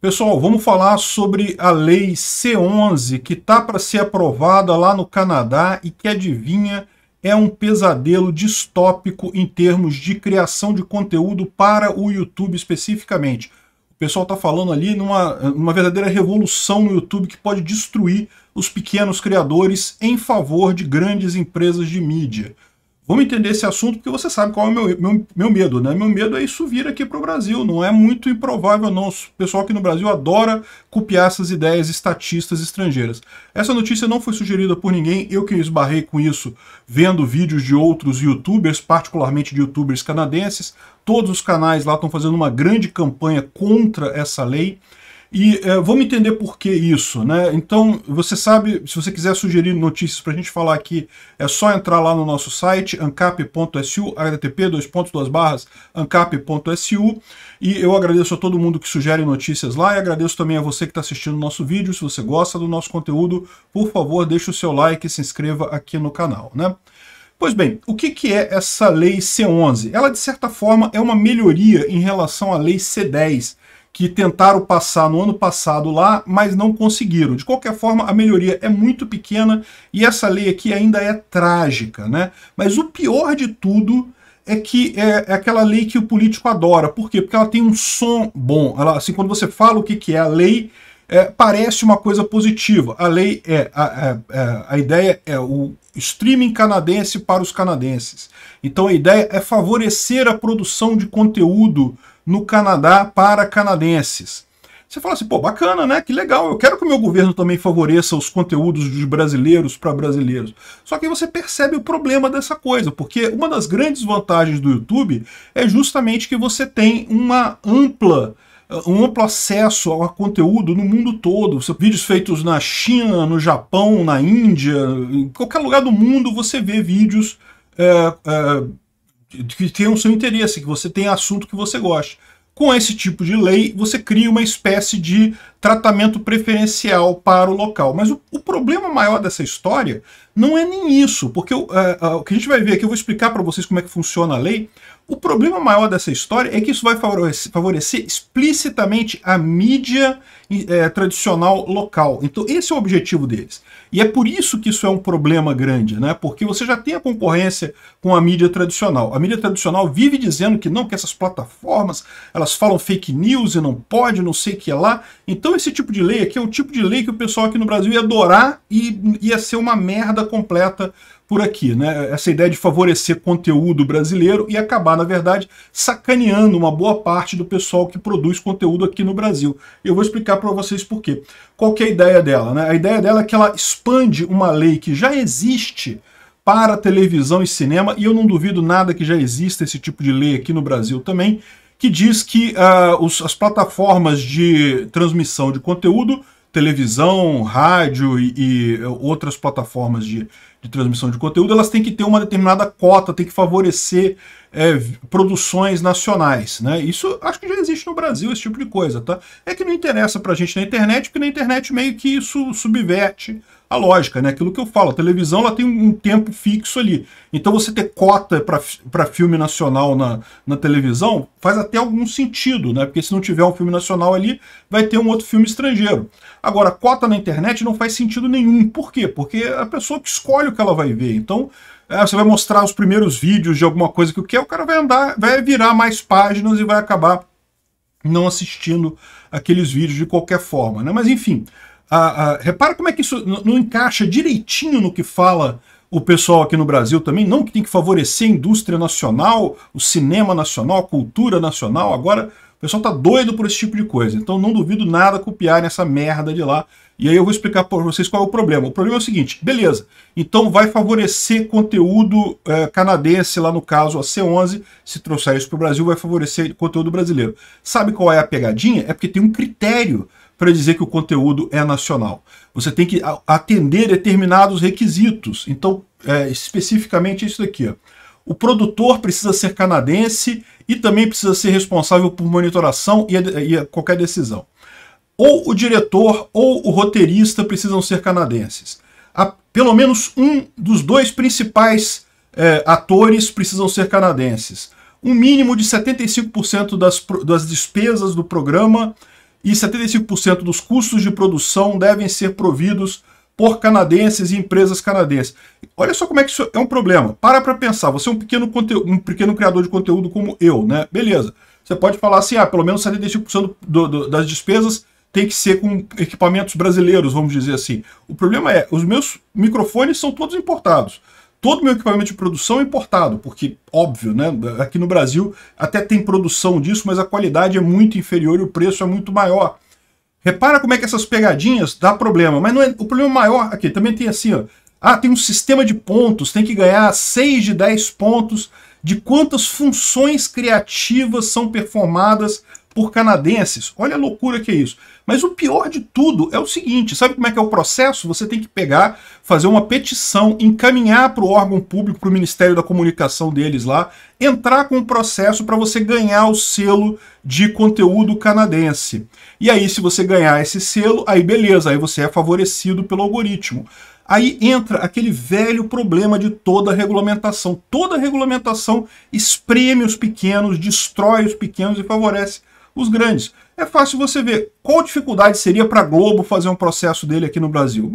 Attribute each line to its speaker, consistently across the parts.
Speaker 1: Pessoal, vamos falar sobre a lei C11 que está para ser aprovada lá no Canadá e que, adivinha, é um pesadelo distópico em termos de criação de conteúdo para o YouTube especificamente. O pessoal está falando ali numa, numa verdadeira revolução no YouTube que pode destruir os pequenos criadores em favor de grandes empresas de mídia. Vamos entender esse assunto porque você sabe qual é o meu, meu, meu medo, né? Meu medo é isso vir aqui para o Brasil. Não é muito improvável, não. O pessoal aqui no Brasil adora copiar essas ideias estatistas estrangeiras. Essa notícia não foi sugerida por ninguém. Eu que esbarrei com isso vendo vídeos de outros youtubers, particularmente de youtubers canadenses. Todos os canais lá estão fazendo uma grande campanha contra essa lei. E é, vamos entender por que isso, né? Então, você sabe, se você quiser sugerir notícias para a gente falar aqui, é só entrar lá no nosso site, ancap.su, http, ancap.su, e eu agradeço a todo mundo que sugere notícias lá, e agradeço também a você que está assistindo o nosso vídeo, se você gosta do nosso conteúdo, por favor, deixe o seu like e se inscreva aqui no canal, né? Pois bem, o que, que é essa lei C11? Ela, de certa forma, é uma melhoria em relação à lei C10, que tentaram passar no ano passado lá, mas não conseguiram. De qualquer forma, a melhoria é muito pequena e essa lei aqui ainda é trágica, né? Mas o pior de tudo é que é, é, aquela lei que o político adora. Por quê? Porque ela tem um som bom. Ela, assim, quando você fala o que, que é a lei, é, parece uma coisa positiva. A lei é a, a, é, é, a ideia é o streaming canadense para os canadenses. Então a ideia é favorecer a produção de conteúdo no Canadá para canadenses. Você fala assim, pô, bacana, né? Que legal. Eu quero que o meu governo também favoreça os conteúdos de brasileiros para brasileiros. Só que você percebe o problema dessa coisa, porque uma das grandes vantagens do YouTube é justamente que você tem uma ampla um amplo acesso a conteúdo no mundo todo. Vídeos feitos na China, no Japão, na Índia, em qualquer lugar do mundo você vê vídeos é, que tenham seu interesse, que você tenha assunto que você goste. Com esse tipo de lei, você cria uma espécie de tratamento preferencial para o local. Mas o, o problema maior dessa história não é nem isso, porque uh, uh, o que a gente vai ver aqui, eu vou explicar para vocês como é que funciona a lei. O problema maior dessa história é que isso vai favorecer, favorecer explicitamente a mídia é, tradicional local. Então, esse é o objetivo deles. E é por isso que isso é um problema grande, né? Porque você já tem a concorrência com a mídia tradicional. A mídia tradicional vive dizendo que não, que essas plataformas elas falam fake news e não pode, não sei o que lá. Então, então esse tipo de lei aqui é o tipo de lei que o pessoal aqui no Brasil ia adorar e ia ser uma merda completa por aqui, né? Essa ideia de favorecer conteúdo brasileiro e acabar, na verdade, sacaneando uma boa parte do pessoal que produz conteúdo aqui no Brasil. Eu vou explicar para vocês por quê. Qual que é a ideia dela, né? A ideia dela é que ela expande uma lei que já existe para televisão e cinema, e eu não duvido nada que já exista esse tipo de lei aqui no Brasil também, que diz que uh, os, as plataformas de transmissão de conteúdo, televisão, rádio e, e eh, outras plataformas de, de, transmissão de conteúdo, elas têm que ter uma determinada cota, têm que favorecer é, produções nacionais. Né? Isso acho que já existe no Brasil, esse tipo de coisa. Tá? É que não interessa para a gente na internet, porque na internet meio que isso subverte a lógica, né? Aquilo que eu falo, a televisão ela tem um tempo fixo ali. Então você ter cota para filme nacional na, na televisão faz até algum sentido, né? Porque se não tiver um filme nacional ali, vai ter um outro filme estrangeiro. Agora, cota na internet não faz sentido nenhum. Por quê? Porque a pessoa que escolhe o que ela vai ver. Então, é, você vai mostrar os primeiros vídeos de alguma coisa que o que o cara vai andar, vai virar mais páginas e vai acabar não assistindo aqueles vídeos de qualquer forma, né? Mas enfim, a, ah, a, ah, repara como é que isso não encaixa direitinho no que fala o pessoal aqui no Brasil também, não que tem que favorecer a indústria nacional, o cinema nacional, a cultura nacional. Agora, o pessoal tá doido por esse tipo de coisa. Então não duvido nada copiar essa merda de lá. E aí eu vou explicar para vocês qual é o problema. O problema é o seguinte, beleza. Então vai favorecer conteúdo eh, canadense, lá no caso a C11, se trouxer isso para o Brasil, vai favorecer conteúdo brasileiro. Sabe qual é a pegadinha? É porque tem um critério para dizer que o conteúdo é nacional. Você tem que atender determinados requisitos. Então, é, especificamente isso daqui. Ó. O produtor precisa ser canadense e também precisa ser responsável por monitoração e, e qualquer decisão. Ou o diretor ou o roteirista precisam ser canadenses. pelo menos um dos dois principais é, atores precisam ser canadenses. Um mínimo de 75% das, das despesas do programa e 75% dos custos de produção devem ser providos por canadenses e empresas canadenses. Olha só como é que isso é um problema. Para para pensar, você é um pequeno, um pequeno criador de conteúdo como eu, né? Beleza. Você pode falar assim, ah, pelo menos 75% do, do, das despesas tem que ser com equipamentos brasileiros, vamos dizer assim. O problema é, os meus microfones são todos importados. Todo meu equipamento de produção é importado, porque, óbvio, né, aqui no Brasil até tem produção disso, mas a qualidade é muito inferior e o preço é muito maior. Repara como é que essas pegadinhas dá problema, mas não é, o problema maior aqui também tem assim, ó, ah, tem um sistema de pontos, tem que ganhar 6 de 10 pontos de quantas funções criativas são performadas por canadenses. Olha a loucura que é isso. Mas o pior de tudo é o seguinte: sabe como é que é o processo? Você tem que pegar, fazer uma petição, encaminhar para o órgão público, para o Ministério da Comunicação deles lá, entrar com o um processo para você ganhar o selo de conteúdo canadense. E aí, se você ganhar esse selo, aí beleza, aí você é favorecido pelo algoritmo. Aí entra aquele velho problema de toda regulamentação. Toda regulamentação espreme os pequenos, destrói os pequenos e favorece os grandes. É fácil você ver qual dificuldade seria para a Globo fazer um processo dele aqui no Brasil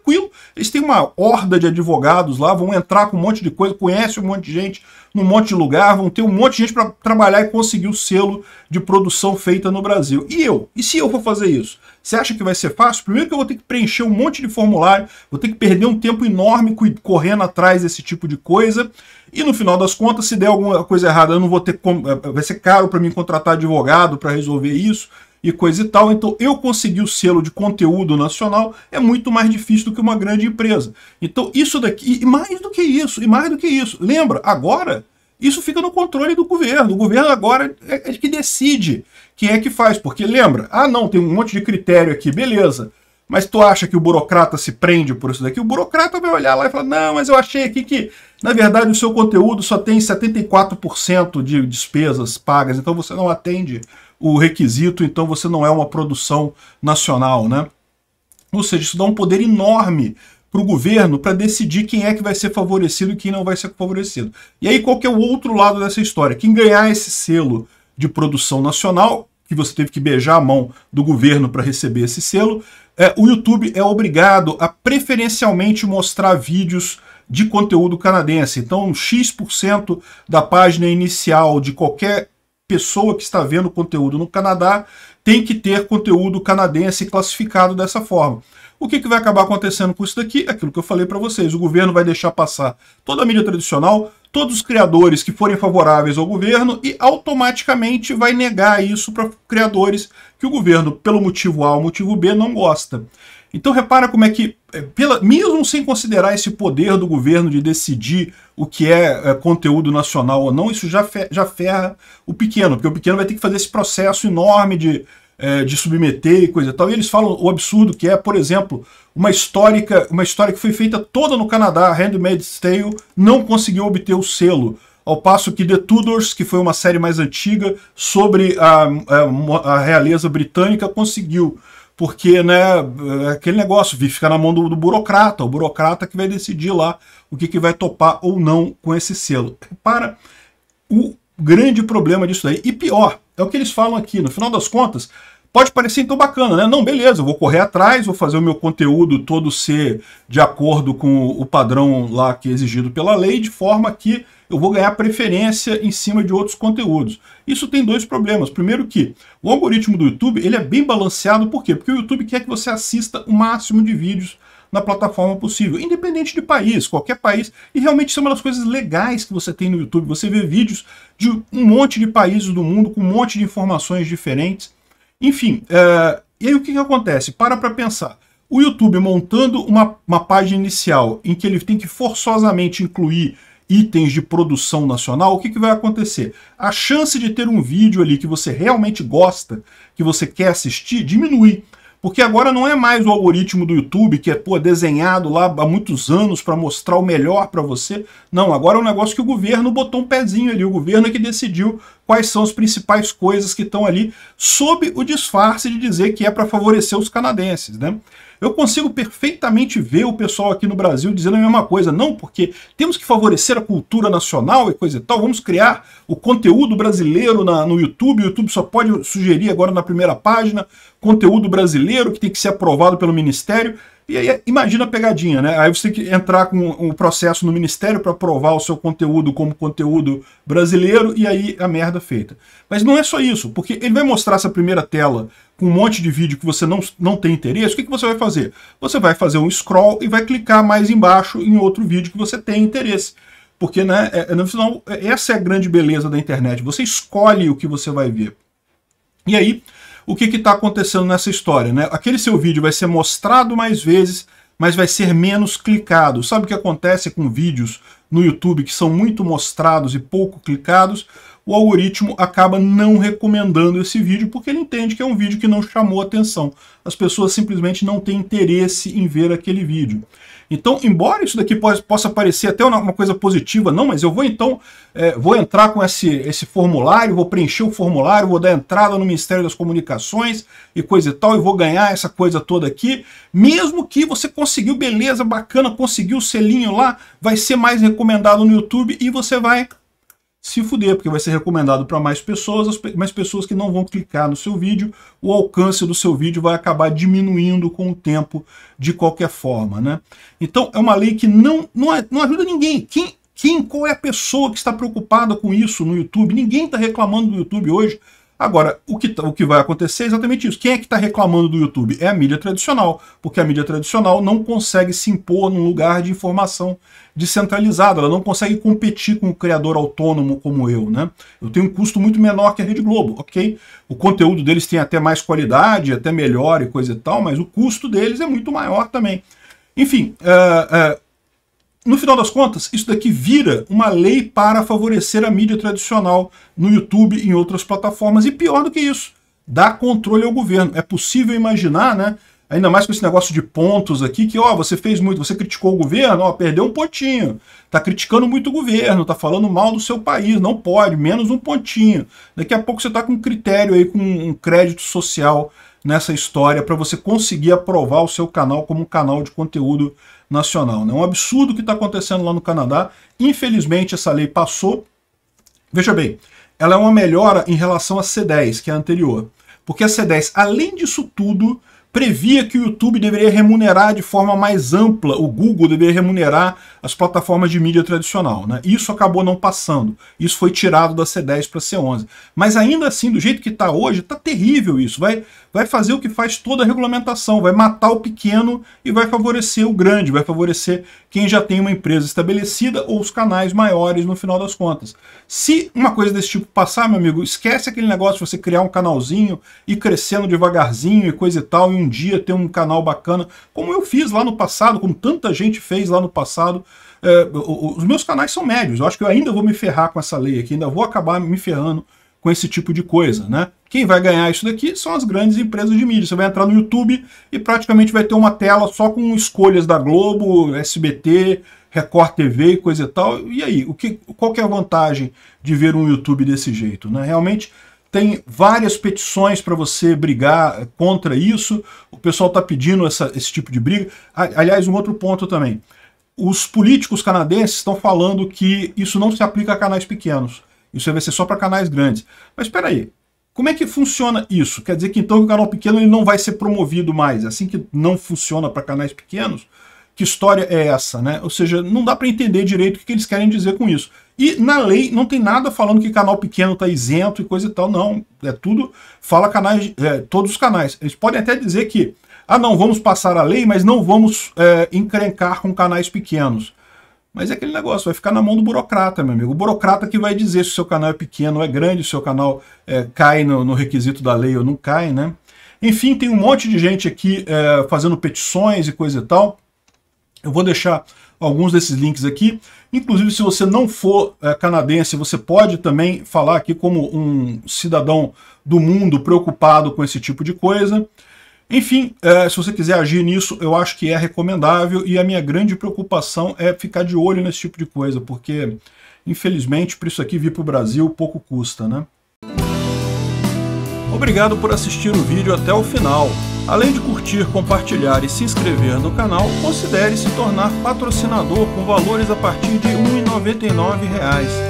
Speaker 1: tranquilo. Eles têm uma horda de advogados lá, vão entrar com um monte de coisa, conhecem um monte de gente num monte de lugar, vão ter um monte de gente para trabalhar e conseguir o selo de produção feita no Brasil. E eu? E se eu for fazer isso? Você acha que vai ser fácil? Primeiro que eu vou ter que preencher um monte de formulário, vou ter que perder um tempo enorme correndo atrás desse tipo de coisa. E no final das contas, se der alguma coisa errada, eu não vou ter como, eh, eh, vai ser caro para mim contratar advogado para resolver isso e coisa e tal. Então, eu conseguir o selo de conteúdo nacional é muito mais difícil do que uma grande empresa. Então, isso daqui, e mais do que isso, e mais do que isso. Lembra, agora isso fica no controle do governo. O governo agora é, é que decide quem é que faz, porque lembra, ah, não, tem um monte de critério aqui, beleza. Mas tu acha que o burocrata se prende por isso daqui? O burocrata vai olhar lá e falar: não, mas eu achei aqui que, na verdade, o seu conteúdo só tem 74% de despesas pagas, então você não atende o requisito, então você não é uma produção nacional, né? Ou seja, isso dá um poder enorme para o governo para decidir quem é que vai ser favorecido e quem não vai ser favorecido. E aí qual que é o outro lado dessa história? Quem ganhar esse selo de produção nacional, que você teve que beijar a mão do governo para receber esse selo, é, o YouTube é obrigado a preferencialmente mostrar vídeos de conteúdo canadense. Então, X% da página inicial de qualquer pessoa que está vendo conteúdo no Canadá tem que ter conteúdo canadense classificado dessa forma. O que, que vai acabar acontecendo com isso daqui? Aquilo que eu falei para vocês. O governo vai deixar passar toda a mídia tradicional, todos os criadores que forem favoráveis ao governo e automaticamente vai negar isso para criadores que o governo, pelo motivo A ou motivo B, não gosta. Então repara como é que, é, pela, mesmo sem considerar esse poder do governo de decidir o que é, é conteúdo nacional ou não, isso já, fe, já ferra o pequeno, porque o pequeno vai ter que fazer esse processo enorme de, é, de submeter e coisa e tal. E eles falam o absurdo que é, por exemplo, uma histórica, uma história que foi feita toda no Canadá, Handmade Tale, não conseguiu obter o selo ao passo que The Tudors, que foi uma série mais antiga sobre a, a, a realeza britânica, conseguiu. Porque, né, é aquele negócio fica na mão do, do, burocrata, o burocrata que vai decidir lá o que, que vai topar ou não com esse selo. Para o grande problema disso daí. E pior, é o que eles falam aqui, no final das contas, Pode parecer então bacana, né? Não, beleza, eu vou correr atrás, vou fazer o meu conteúdo todo ser de acordo com o padrão lá que é exigido pela lei, de forma que eu vou ganhar preferência em cima de outros conteúdos. Isso tem dois problemas. Primeiro que o algoritmo do YouTube, ele é bem balanceado, por quê? Porque o YouTube quer que você assista o máximo de vídeos na plataforma possível, independente de país, qualquer país. E realmente isso é uma das coisas legais que você tem no YouTube. Você vê vídeos de um monte de países do mundo com um monte de informações diferentes. Enfim, uh, e aí o que, que acontece? Para para pensar. O YouTube montando uma, uma página inicial em que ele tem que forçosamente incluir itens de produção nacional, o que, que vai acontecer? A chance de ter um vídeo ali que você realmente gosta, que você quer assistir, diminui. Porque agora não é mais o algoritmo do YouTube que é pô, desenhado lá há muitos anos para mostrar o melhor para você. Não, agora é um negócio que o governo botou um pezinho ali. O governo é que decidiu quais são as principais coisas que estão ali sob o disfarce de dizer que é para favorecer os canadenses, né? Eu consigo perfeitamente ver o pessoal aqui no Brasil dizendo a mesma coisa. Não, porque temos que favorecer a cultura nacional e coisa e tal. Vamos criar o conteúdo brasileiro na, no YouTube. O YouTube só pode sugerir agora na primeira página conteúdo brasileiro que tem que ser aprovado pelo Ministério. E aí, imagina a pegadinha, né? Aí você tem que entrar com o um processo no ministério para provar o seu conteúdo como conteúdo brasileiro e aí a merda feita. Mas não é só isso, porque ele vai mostrar essa primeira tela com um monte de vídeo que você não, não tem interesse. O que, que você vai fazer? Você vai fazer um scroll e vai clicar mais embaixo em outro vídeo que você tem interesse. Porque, né, é, é no final, é, essa é a grande beleza da internet. Você escolhe o que você vai ver. E aí, o que está acontecendo nessa história. Né? Aquele seu vídeo vai ser mostrado mais vezes, mas vai ser menos clicado. Sabe o que acontece com vídeos no YouTube que são muito mostrados e pouco clicados? O algoritmo acaba não recomendando esse vídeo porque ele entende que é um vídeo que não chamou atenção. As pessoas simplesmente não têm interesse em ver aquele vídeo. Então, embora isso daqui possa parecer até uma coisa positiva, não, mas eu vou então, é, vou entrar com esse, esse formulário, vou preencher o formulário, vou dar entrada no Ministério das Comunicações e coisa e tal, e vou ganhar essa coisa toda aqui. Mesmo que você conseguiu, beleza, bacana, conseguiu o selinho lá, vai ser mais recomendado no YouTube e você vai se fuder, porque vai ser recomendado para mais pessoas, mais pessoas que não vão clicar no seu vídeo, o alcance do seu vídeo vai acabar diminuindo com o tempo de qualquer forma, né? Então é uma lei que não, não, não ajuda ninguém. Quem, quem, qual é a pessoa que está preocupada com isso no YouTube? Ninguém está reclamando do YouTube hoje Agora, o que, tá, o que vai acontecer é exatamente isso. Quem é que está reclamando do YouTube? É a mídia tradicional, porque a mídia tradicional não consegue se impor num lugar de informação descentralizada, ela não consegue competir com um criador autônomo como eu. Né? Eu tenho um custo muito menor que a Rede Globo, ok? O conteúdo deles tem até mais qualidade, até melhor e coisa e tal, mas o custo deles é muito maior também. Enfim, uh, uh no final das contas, isso daqui vira uma lei para favorecer a mídia tradicional no YouTube e em outras plataformas. E pior do que isso, dá controle ao governo. É possível imaginar, né? Ainda mais com esse negócio de pontos aqui, que ó, você fez muito, você criticou o governo, ó, perdeu um pontinho. Tá criticando muito o governo, tá falando mal do seu país, não pode, menos um pontinho. Daqui a pouco você tá com um critério aí, com um crédito social nessa história para você conseguir aprovar o seu canal como um canal de conteúdo nacional. É né? um absurdo o que está acontecendo lá no Canadá. Infelizmente, essa lei passou. Veja bem, ela é uma melhora em relação à C10, que é a anterior. Porque a C10, além disso tudo, previa que o YouTube deveria remunerar de forma mais ampla, o Google deveria remunerar as plataformas de mídia tradicional. Né? Isso acabou não passando. Isso foi tirado da C10 para a C11. Mas ainda assim, do jeito que está hoje, está terrível isso. Vai, vai fazer o que faz toda a regulamentação, vai matar o pequeno e vai favorecer o grande, vai favorecer quem já tem uma empresa estabelecida ou os canais maiores no final das contas. Se uma coisa desse tipo passar, meu amigo, esquece aquele negócio de você criar um canalzinho e crescendo devagarzinho e coisa e tal, e um dia ter um canal bacana, como eu fiz lá no passado, como tanta gente fez lá no passado. É, os meus canais são médios, eu acho que eu ainda vou me ferrar com essa lei aqui, ainda vou acabar me ferrando com esse tipo de coisa, né? Quem vai ganhar isso daqui são as grandes empresas de mídia. Você vai entrar no YouTube e praticamente vai ter uma tela só com escolhas da Globo, SBT, Record TV e coisa e tal. E aí, o que, qual que é a vantagem de ver um YouTube desse jeito? Né? Realmente tem várias petições para você brigar contra isso. O pessoal está pedindo essa, esse tipo de briga. Aliás, um outro ponto também. Os políticos canadenses estão falando que isso não se aplica a canais pequenos. Isso é vai ser só para canais grandes. Mas espera aí, como é que funciona isso? Quer dizer que então o canal pequeno ele não vai ser promovido mais, assim que não funciona para canais pequenos? Que história é essa, né? Ou seja, não dá para entender direito o que, eles querem dizer com isso. E na lei não tem nada falando que canal pequeno está isento e coisa e tal, não. É tudo, fala canais, é, todos os canais. Eles podem até dizer que, ah não, vamos passar a lei, mas não vamos é, encrencar com canais pequenos. Mas é aquele negócio, vai ficar na mão do burocrata, meu amigo. O burocrata que vai dizer se o seu canal é pequeno ou é grande, se o seu canal é, cai no, no, requisito da lei ou não cai, né? Enfim, tem um monte de gente aqui é, fazendo petições e coisa e tal. Eu vou deixar alguns desses links aqui. Inclusive, se você não for é, canadense, você pode também falar aqui como um cidadão do mundo preocupado com esse tipo de coisa. Enfim, eh, se você quiser agir nisso, eu acho que é recomendável e a minha grande preocupação é ficar de olho nesse tipo de coisa, porque, infelizmente, para isso aqui vir para o Brasil pouco custa, né? Obrigado por assistir o vídeo até o final. Além de curtir, compartilhar e se inscrever no canal, considere se tornar patrocinador com valores a partir de R$ 1,99